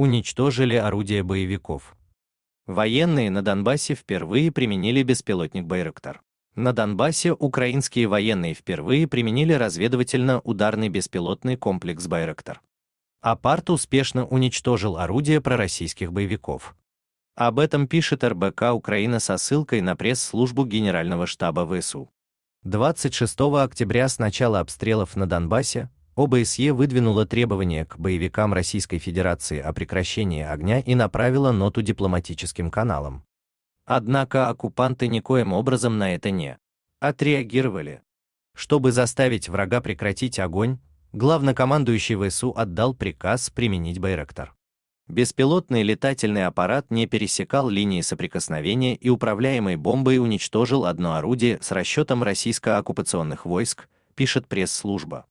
уничтожили орудия боевиков. Военные на Донбассе впервые применили беспилотник «Байрактар». На Донбассе украинские военные впервые применили разведывательно-ударный беспилотный комплекс «Байрактар». Апарт успешно уничтожил орудия пророссийских боевиков. Об этом пишет РБК Украина со ссылкой на пресс-службу Генерального штаба ВСУ. 26 октября с начала обстрелов на Донбассе ОБСЕ выдвинула требования к боевикам Российской Федерации о прекращении огня и направила ноту дипломатическим каналам. Однако оккупанты никоим образом на это не отреагировали. Чтобы заставить врага прекратить огонь, главнокомандующий ВСУ отдал приказ применить Байректор. Беспилотный летательный аппарат не пересекал линии соприкосновения и управляемой бомбой уничтожил одно орудие с расчетом российско-оккупационных войск, пишет пресс-служба.